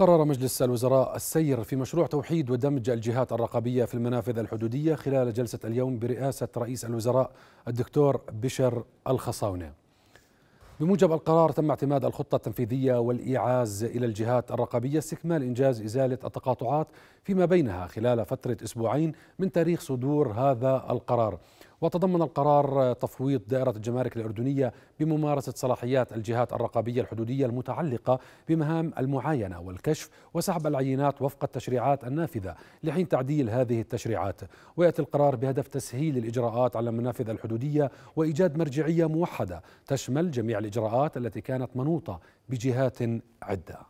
قرر مجلس الوزراء السير في مشروع توحيد ودمج الجهات الرقابية في المنافذ الحدودية خلال جلسة اليوم برئاسة رئيس الوزراء الدكتور بشر الخصاونة بموجب القرار تم اعتماد الخطة التنفيذية والإيعاز إلى الجهات الرقابية استكمال إنجاز إزالة التقاطعات فيما بينها خلال فترة أسبوعين من تاريخ صدور هذا القرار وتضمن القرار تفويض دائرة الجمارك الأردنية بممارسة صلاحيات الجهات الرقابية الحدودية المتعلقة بمهام المعاينة والكشف وسحب العينات وفق التشريعات النافذة لحين تعديل هذه التشريعات ويأتي القرار بهدف تسهيل الإجراءات على المنافذ الحدودية وإيجاد مرجعية موحدة تشمل جميع الإجراءات التي كانت منوطة بجهات عدة